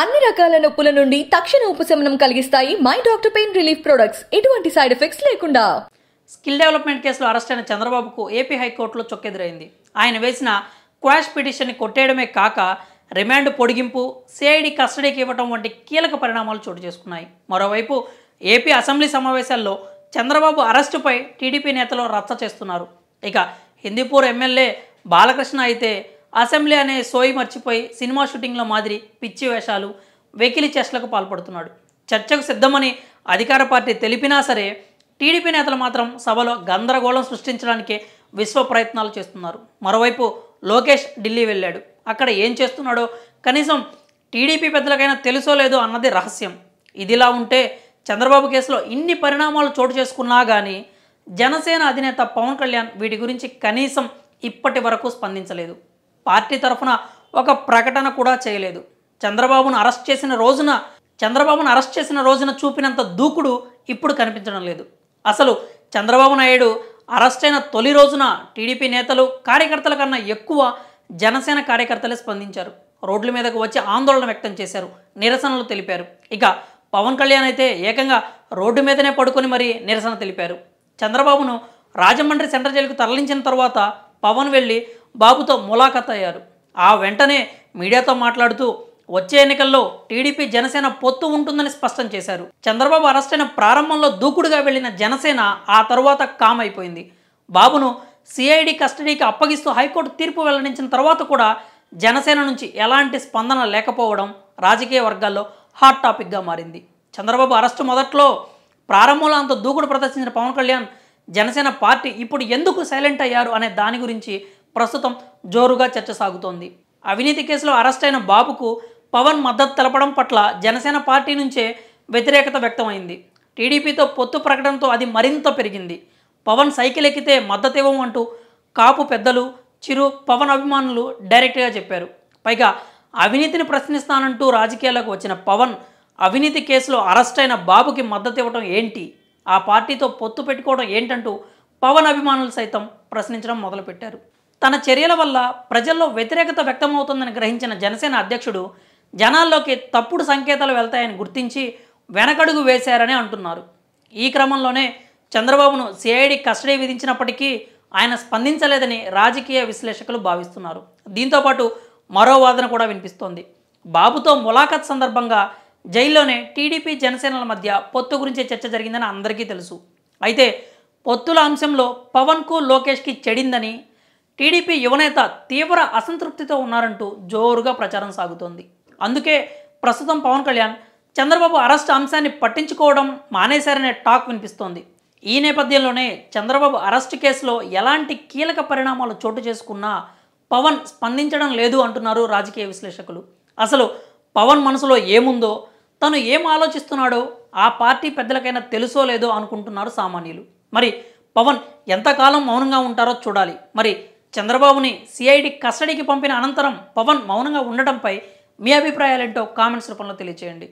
అన్ని రకాల నొప్పుల నుండి తక్షణ ఉపశమనం కలిగిస్తాయి my doctor pain relief products ఎటువంటి సైడ్ ఎఫెక్ట్స్ లేకుండా స్కిల్ డెవలప్మెంట్ కేసులో అరెస్ట్ అయిన చంద్రబాబుకు ఏపీ హైకోర్టులో చొక్కెదురైంది ఆయన వేసిన క్వాష్ పిటిషన్ని కొట్టేయడమే కాక రిమాండ్ పొడిగింపు సిఐడి కస్టడీకి ఇవ్వడం వంటి కీలక పరిణామాలు చోటు చేసుకున్నాయి మరోవైపు ఏపీ అసెంబ్లీ సమావేశాల్లో చంద్రబాబు అరెస్టుపై టీడీపీ నేతలు రచ్చ చేస్తున్నారు ఇక హిందీపూర్ ఎమ్మెల్యే బాలకృష్ణ అయితే అసెంబ్లీ అనే సోయి మర్చిపోయి సినిమా షూటింగ్లో మాదిరి పిచ్చి వేషాలు వెకిలి చెస్లకు పాల్పడుతున్నాడు చర్చకు సిద్ధమని అధికార పార్టీ తెలిపినా సరే టీడీపీ నేతలు మాత్రం సభలో గందరగోళం సృష్టించడానికి విశ్వ ప్రయత్నాలు చేస్తున్నారు మరోవైపు లోకేష్ ఢిల్లీ వెళ్ళాడు అక్కడ ఏం చేస్తున్నాడో కనీసం టీడీపీ పెద్దలకైనా తెలుసో లేదో అన్నది రహస్యం ఇదిలా ఉంటే చంద్రబాబు కేసులో ఇన్ని పరిణామాలు చోటు చేసుకున్నా కానీ జనసేన అధినేత పవన్ కళ్యాణ్ వీటి గురించి కనీసం ఇప్పటి వరకు స్పందించలేదు పార్టీ తరఫున ఒక ప్రకటన కూడా చేయలేదు చంద్రబాబును అరెస్ట్ చేసిన రోజున చంద్రబాబును అరెస్ట్ చేసిన రోజున చూపినంత దూకుడు ఇప్పుడు కనిపించడం లేదు అసలు చంద్రబాబు నాయుడు అరెస్ట్ అయిన తొలి రోజున టీడీపీ నేతలు కార్యకర్తల కన్నా ఎక్కువ జనసేన కార్యకర్తలే స్పందించారు రోడ్ల మీదకు వచ్చి ఆందోళన వ్యక్తం చేశారు నిరసనలు తెలిపారు ఇక పవన్ కళ్యాణ్ అయితే ఏకంగా రోడ్డు మీదనే పడుకొని మరీ నిరసన తెలిపారు చంద్రబాబును రాజమండ్రి సెంట్రల్ జైలుకు తరలించిన తర్వాత పవన్ వెళ్ళి బాబుతో ములాఖత్ అయ్యారు ఆ వెంటనే మీడియాతో మాట్లాడుతూ వచ్చే ఎన్నికల్లో టీడీపీ జనసేన పొత్తు ఉంటుందని స్పష్టం చేశారు చంద్రబాబు అరెస్ట్ అయిన ప్రారంభంలో దూకుడుగా వెళ్లిన జనసేన ఆ తరువాత కామ్ అయిపోయింది బాబును సిఐడి కస్టడీకి అప్పగిస్తూ హైకోర్టు తీర్పు వెల్లడించిన తర్వాత కూడా జనసేన నుంచి ఎలాంటి స్పందన లేకపోవడం రాజకీయ వర్గాల్లో హాట్ టాపిక్గా మారింది చంద్రబాబు అరెస్టు మొదట్లో ప్రారంభంలో అంత దూకుడు ప్రదర్శించిన పవన్ కళ్యాణ్ జనసేన పార్టీ ఇప్పుడు ఎందుకు సైలెంట్ అయ్యారు అనే దాని గురించి ప్రస్తుతం జోరుగా చర్చ సాగుతోంది అవినీతి కేసులో అరెస్ట్ అయిన బాబుకు పవన్ మద్దతు తెలపడం పట్ల జనసేన పార్టీ నుంచే వ్యతిరేకత వ్యక్తమైంది టీడీపీతో పొత్తు ప్రకటనతో అది మరింత పెరిగింది పవన్ సైకిల్ ఎక్కితే మద్దతు ఇవ్వం అంటూ కాపు పెద్దలు చిరు పవన్ అభిమానులు డైరెక్ట్గా చెప్పారు పైగా అవినీతిని ప్రశ్నిస్తానంటూ రాజకీయాలకు వచ్చిన పవన్ అవినీతి కేసులో అరెస్ట్ అయిన బాబుకి మద్దతు ఇవ్వడం ఏంటి ఆ పార్టీతో పొత్తు పెట్టుకోవడం ఏంటంటూ పవన్ అభిమానులు సైతం ప్రశ్నించడం మొదలుపెట్టారు తన చర్యల వల్ల ప్రజల్లో వ్యతిరేకత వ్యక్తమవుతుందని గ్రహించిన జనసేన అధ్యక్షుడు జనాల్లోకి తప్పుడు సంకేతాలు వెళ్తాయని గుర్తించి వెనకడుగు వేశారని అంటున్నారు ఈ క్రమంలోనే చంద్రబాబును సిఐడి కస్టడీ విధించినప్పటికీ ఆయన స్పందించలేదని రాజకీయ విశ్లేషకులు భావిస్తున్నారు దీంతోపాటు మరో వాదన కూడా వినిపిస్తోంది బాబుతో ములాఖత్ సందర్భంగా జైల్లోనే టీడీపీ జనసేనల మధ్య పొత్తు గురించే చర్చ జరిగిందని అందరికీ తెలుసు అయితే పొత్తుల అంశంలో పవన్కు లోకేష్కి చెడిందని టీడీపీ యువనేత తీవ్ర అసంతృప్తితో ఉన్నారంటూ జోరుగా ప్రచారం సాగుతోంది అందుకే ప్రస్తుతం పవన్ కళ్యాణ్ చంద్రబాబు అరెస్ట్ అంశాన్ని పట్టించుకోవడం మానేశారనే టాక్ వినిపిస్తోంది ఈ నేపథ్యంలోనే చంద్రబాబు అరెస్ట్ కేసులో ఎలాంటి కీలక పరిణామాలు చోటు చేసుకున్నా పవన్ స్పందించడం లేదు అంటున్నారు రాజకీయ విశ్లేషకులు అసలు పవన్ మనసులో ఏముందో తను ఏం ఆలోచిస్తున్నాడో ఆ పార్టీ పెద్దలకైనా తెలుసో లేదో అనుకుంటున్నారు సామాన్యులు మరి పవన్ ఎంతకాలం మౌనంగా ఉంటారో చూడాలి మరి చంద్రబాబుని సిఐడి కస్టడీకి పంపిన అనంతరం పవన్ మౌనంగా ఉండటంపై మీ అభిప్రాయాలేంటో కామెంట్స్ రూపంలో తెలియచేయండి